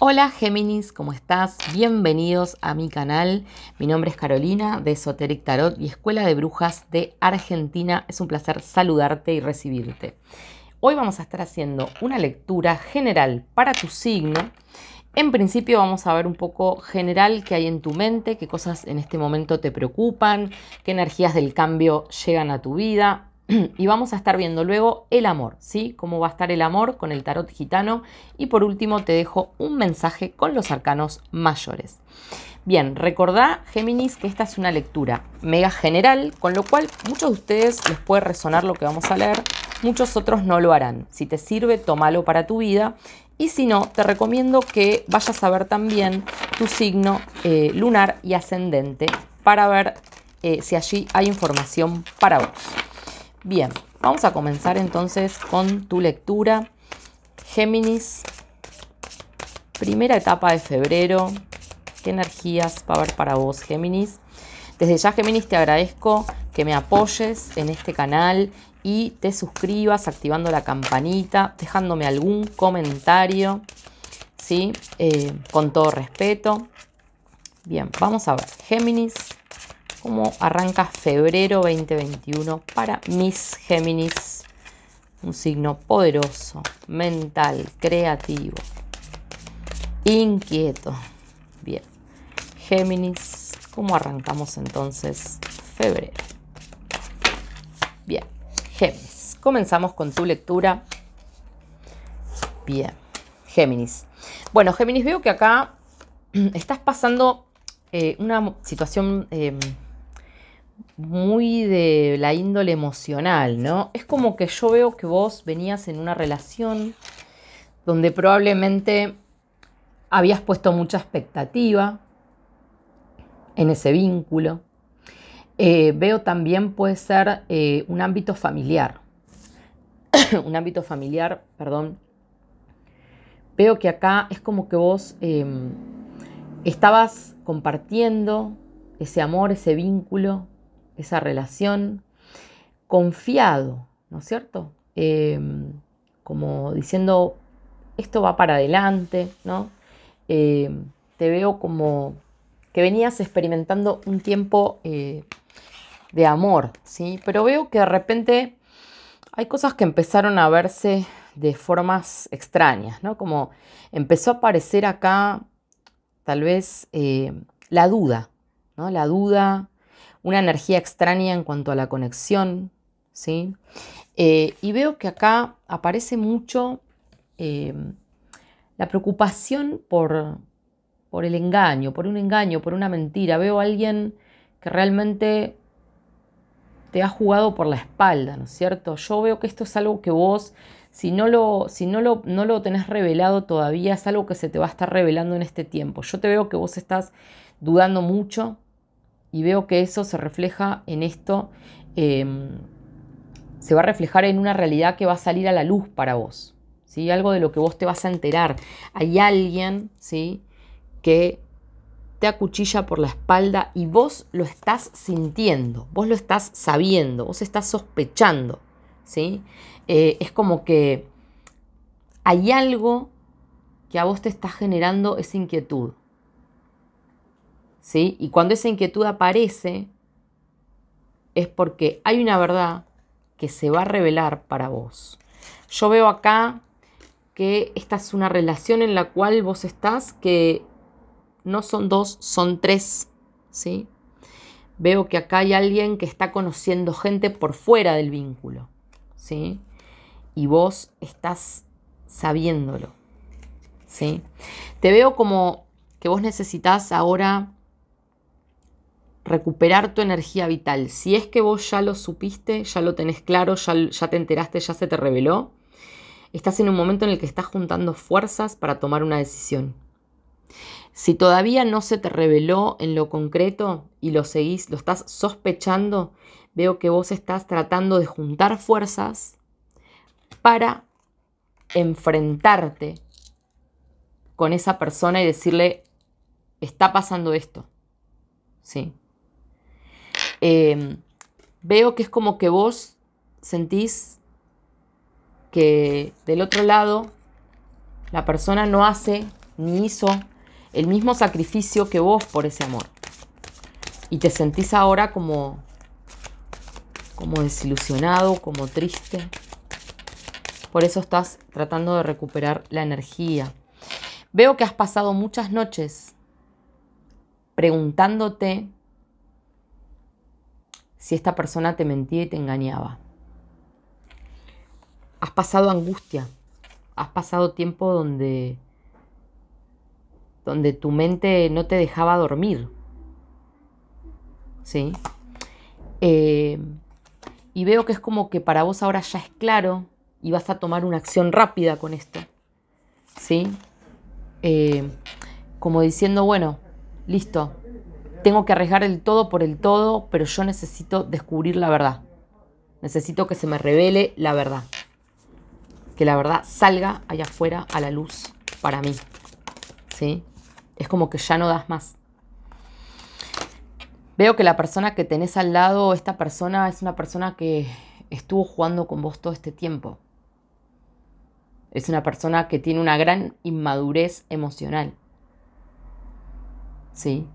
Hola Géminis, ¿cómo estás? Bienvenidos a mi canal. Mi nombre es Carolina de Esoteric Tarot y Escuela de Brujas de Argentina. Es un placer saludarte y recibirte. Hoy vamos a estar haciendo una lectura general para tu signo. En principio vamos a ver un poco general qué hay en tu mente, qué cosas en este momento te preocupan, qué energías del cambio llegan a tu vida, y vamos a estar viendo luego el amor, ¿sí? Cómo va a estar el amor con el tarot gitano. Y por último te dejo un mensaje con los arcanos mayores. Bien, recordá, Géminis, que esta es una lectura mega general, con lo cual muchos de ustedes les puede resonar lo que vamos a leer, muchos otros no lo harán. Si te sirve, tómalo para tu vida. Y si no, te recomiendo que vayas a ver también tu signo eh, lunar y ascendente para ver eh, si allí hay información para vos. Bien, vamos a comenzar entonces con tu lectura. Géminis, primera etapa de febrero. ¿Qué energías va a haber para vos, Géminis? Desde ya, Géminis, te agradezco que me apoyes en este canal y te suscribas activando la campanita, dejándome algún comentario, ¿sí? Eh, con todo respeto. Bien, vamos a ver. Géminis, cómo arranca febrero 2021 para mis Géminis. Un signo poderoso, mental, creativo, inquieto. Bien, Géminis, ¿cómo arrancamos entonces febrero? Bien, Géminis, comenzamos con tu lectura. Bien, Géminis. Bueno, Géminis, veo que acá estás pasando eh, una situación em, muy de la índole emocional, ¿no? Es como que yo veo que vos venías en una relación donde probablemente habías puesto mucha expectativa en ese vínculo. Eh, veo también puede ser eh, un ámbito familiar. un ámbito familiar, perdón. Veo que acá es como que vos em, estabas compartiendo ese amor, ese vínculo esa relación, confiado, ¿no es cierto? Em, como diciendo, esto va para adelante, ¿no? Em, te veo como que venías experimentando un tiempo eh, de amor, ¿sí? Pero veo que de repente hay cosas que empezaron a verse de formas extrañas, ¿no? Como empezó a aparecer acá tal vez eh, la duda, ¿no? La duda, una energía extraña en cuanto a la conexión, ¿sí? Eh, y veo que acá aparece mucho em, la preocupación por, por el engaño, por un engaño, por una mentira. Veo a alguien que realmente te ha jugado por la espalda, ¿no es cierto? Yo veo que esto es algo que vos, si no lo, si no lo, no lo tenés revelado todavía, es algo que se te va a estar revelando en este tiempo. Yo te veo que vos estás dudando mucho, y veo que eso se refleja en esto, em, se va a reflejar en una realidad que va a salir a la luz para vos. ¿sí? Algo de lo que vos te vas a enterar. Hay alguien ¿sí? que te acuchilla por la espalda y vos lo estás sintiendo, vos lo estás sabiendo, vos estás sospechando. ¿sí? Eh, es como que hay algo que a vos te está generando esa inquietud. Y cuando esa inquietud aparece, es porque hay una verdad que se va a revelar para vos. Yo veo acá que esta es una relación en la cual vos estás, que no son dos, son tres, ¿sí? Veo que acá hay alguien que está conociendo gente por fuera del vínculo, ¿sí? Y vos estás sabiéndolo, ¿sí? Te veo como que vos necesitas ahora recuperar tu energía vital. Si es que vos ya lo supiste, ya lo tenés claro, ya, te enteraste, ya se te reveló, estás en un momento en el que estás juntando fuerzas para tomar una decisión. Si todavía no se te reveló en lo concreto y lo seguís, lo estás sospechando, veo que vos estás tratando de juntar fuerzas para enfrentarte con esa persona y decirle, está pasando esto. Sí, Em, veo que es como que vos sentís que del otro lado la persona no hace ni hizo el mismo sacrificio que vos por ese amor. Y te sentís ahora como como desilusionado, como triste. Por eso estás tratando de recuperar la energía. Veo que has pasado muchas noches preguntándote si esta persona te mentía y te engañaba. Has pasado angustia, has pasado tiempo donde, donde tu mente no te dejaba dormir. ¿Sí? Eh, y veo que es como que para vos ahora ya es claro y vas a tomar una acción rápida con esto. ¿Sí? Eh, como diciendo, bueno, listo, tengo que arriesgar el todo por el todo, pero yo necesito descubrir la verdad. Necesito que se me revele la verdad. Que la verdad salga allá afuera a la luz para mí. ¿Sí? Es como que ya no das más. Veo que la persona que tenés al lado, esta persona es una persona que estuvo jugando con vos todo este tiempo. Es una persona que tiene una gran inmadurez emocional. ¿Sí?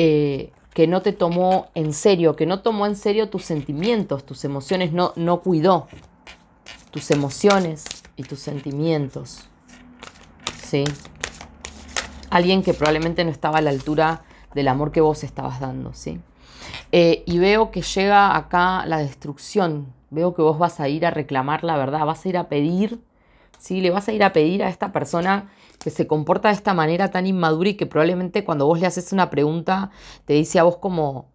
Eh, que no te tomó en serio, que no tomó en serio tus sentimientos, tus emociones, no, no cuidó tus emociones y tus sentimientos. ¿Sí? Alguien que probablemente no estaba a la altura del amor que vos estabas dando, ¿sí? Eh, y veo que llega acá la destrucción, veo que vos vas a ir a reclamar la verdad, vas a ir a pedir ¿sí? Le vas a ir a pedir a esta persona que se comporta de esta manera tan inmadura y que probablemente cuando vos le haces una pregunta te dice a vos como,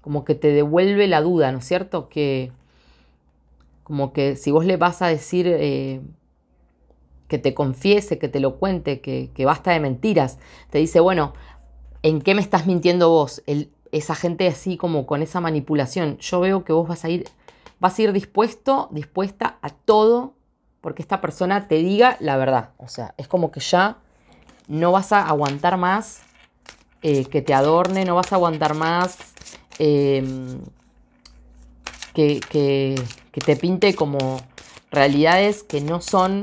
como que te devuelve la duda, ¿no es cierto? Que como que si vos le vas a decir eh, que te confiese, que te lo cuente, que, basta de mentiras, te dice, bueno, ¿en qué me estás mintiendo vos? esa gente así como con esa manipulación, yo veo que vos vas a ir, vas a ir dispuesto, dispuesta a todo porque esta persona te diga la verdad. O sea, es como que ya no vas a aguantar más eh, que te adorne, no vas a aguantar más em, que, te pinte como realidades que no son.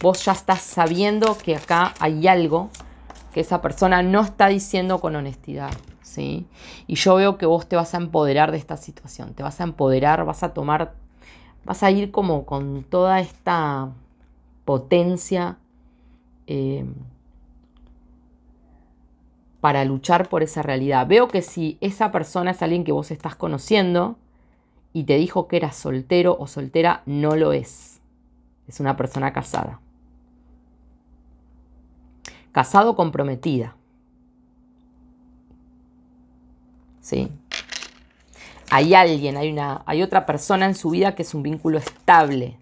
Vos ya estás sabiendo que acá hay algo que esa persona no está diciendo con honestidad. ¿sí? Y yo veo que vos te vas a empoderar de esta situación, te vas a empoderar, vas a tomar vas a ir como con toda esta potencia eh, para luchar por esa realidad. Veo que si esa persona es alguien que vos estás conociendo y te dijo que era soltero o soltera, no lo es. Es una persona casada. Casado comprometida. ¿Sí? hay alguien, hay, una, hay otra persona en su vida que es un vínculo estable,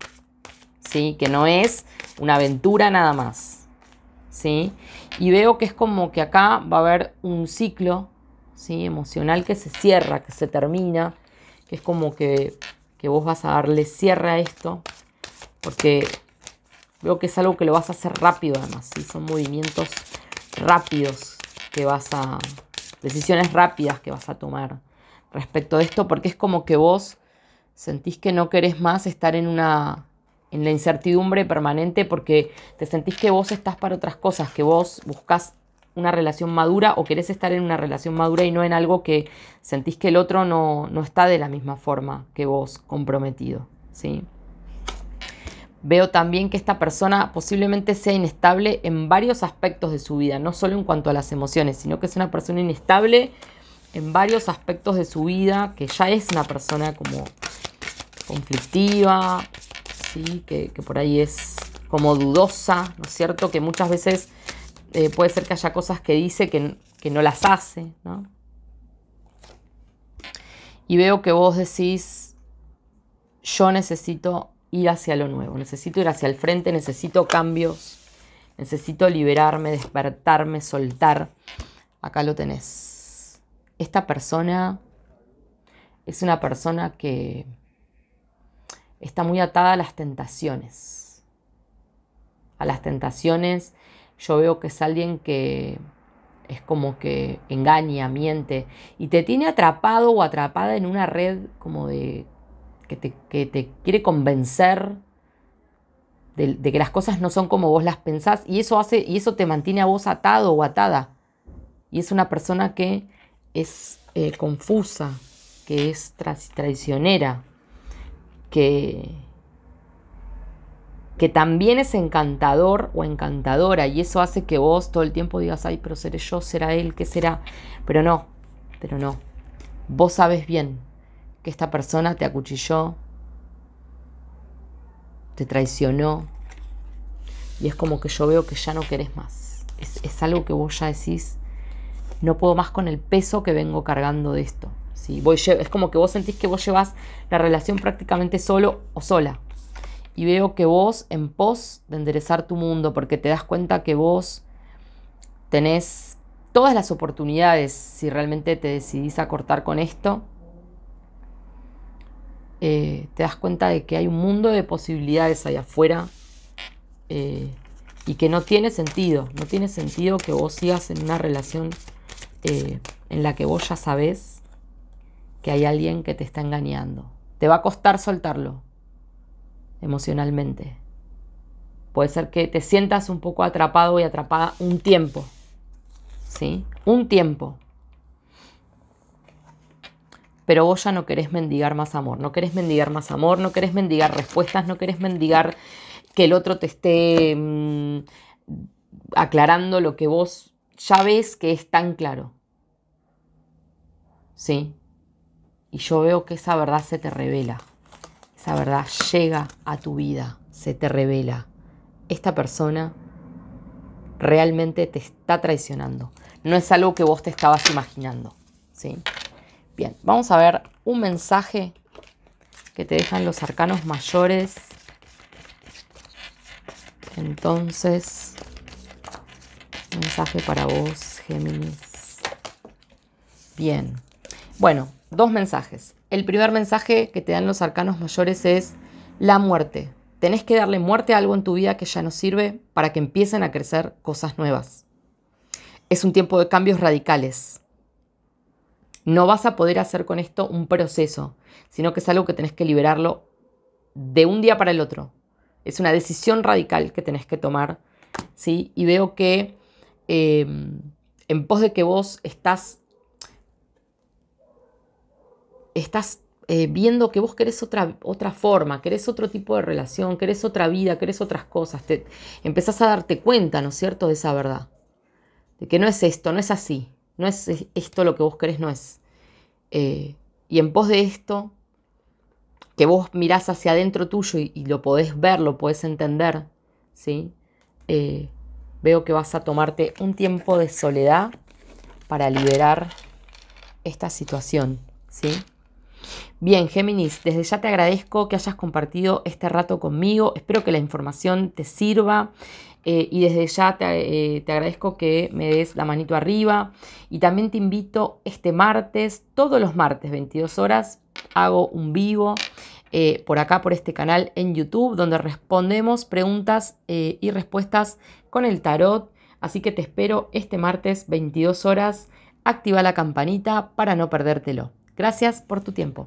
¿sí? Que no es una aventura nada más, ¿sí? Y veo que es como que acá va a haber un ciclo, ¿sí? Emocional que se cierra, que se termina, que es como que, vos vas a darle cierre a esto, porque veo que es algo que lo vas a hacer rápido además, ¿sí? Son movimientos rápidos que vas a... Decisiones rápidas que vas a tomar respecto de esto, porque es como que vos sentís que no querés más estar en una en la incertidumbre permanente porque te sentís que vos estás para otras cosas, que vos buscas una relación madura o querés estar en una relación madura y no en algo que sentís que el otro no, no está de la misma forma que vos comprometido. ¿sí? Veo también que esta persona posiblemente sea inestable en varios aspectos de su vida, no solo en cuanto a las emociones, sino que es una persona inestable en varios aspectos de su vida, que ya es una persona como conflictiva, ¿sí? que, por ahí es como dudosa, ¿no es cierto? Que muchas veces eh, puede ser que haya cosas que dice que, que no las hace, ¿no? Y veo que vos decís, yo necesito ir hacia lo nuevo, necesito ir hacia el frente, necesito cambios, necesito liberarme, despertarme, soltar. Acá lo tenés esta persona es una persona que está muy atada a las tentaciones. A las tentaciones yo veo que es alguien que es como que engaña, miente y te tiene atrapado o atrapada en una red como de que te, quiere convencer de, de, que las cosas no son como vos las pensás y eso hace y eso te mantiene a vos atado o atada. Y es una persona que es eh, confusa, que es traicionera, que, que también es encantador o encantadora y eso hace que vos todo el tiempo digas, ay, pero seré yo, será él, ¿qué será? Pero no, pero no. Vos sabes bien que esta persona te acuchilló, te traicionó y es como que yo veo que ya no querés más. Es, es algo que vos ya decís, no puedo más con el peso que vengo cargando de esto. es como que vos sentís que vos llevas la relación prácticamente solo o sola. Y veo que vos, en pos de enderezar tu mundo, porque te das cuenta que vos tenés todas las oportunidades si realmente te decidís a cortar con esto, eh, te das cuenta de que hay un mundo de posibilidades allá afuera eh, y que no tiene sentido, no tiene sentido que vos sigas en una relación este, en la que vos ya sabés que hay alguien que te está engañando. Te va a costar soltarlo emocionalmente. Puede ser que te sientas un poco atrapado y atrapada un tiempo. ¿Sí? Un tiempo. Pero vos ya no querés mendigar más amor, no querés mendigar más amor, no querés mendigar respuestas, no querés mendigar que el otro te esté mm, aclarando lo que vos ya ves que es tan claro. ¿Sí? Y yo veo que esa verdad se te revela. Esa verdad llega a tu vida, se te revela. Esta persona realmente te está traicionando. No es algo que vos te estabas imaginando. ¿Sí? Bien, vamos a ver un mensaje que te dejan los arcanos mayores. Entonces, Mensaje para vos, Géminis. Bien. Bueno, dos mensajes. El primer mensaje que te dan los arcanos mayores es la muerte. Tenés que darle muerte a algo en tu vida que ya no sirve para que empiecen a crecer cosas nuevas. Es un tiempo de cambios radicales. No vas a poder hacer con esto un proceso, sino que es algo que tenés que liberarlo de un día para el otro. Es una decisión radical que tenés que tomar, ¿sí? Y veo que Em, en pos de que vos estás, estás eh, viendo que vos querés otra, otra forma, querés otro tipo de relación, querés otra vida, querés otras cosas, te, empezás a darte cuenta, ¿no es cierto?, de esa verdad, de que no es esto, no es así, no es esto lo que vos querés, no es. Eh, y en pos de esto, que vos mirás hacia adentro tuyo y, lo podés ver, lo podés entender, ¿sí? Eh, Veo que vas a tomarte un tiempo de soledad para liberar esta situación, ¿sí? Bien, Géminis, desde ya te agradezco que hayas compartido este rato conmigo. Espero que la información te sirva. Eh, y desde ya eh, te, agradezco que me des la manito arriba. Y también te invito este martes, todos los martes, 22 horas, hago un vivo eh, por acá, por este canal en YouTube, donde respondemos preguntas y respuestas con el tarot, así que te espero este martes 22 horas. Activa la campanita para no perdértelo. Gracias por tu tiempo.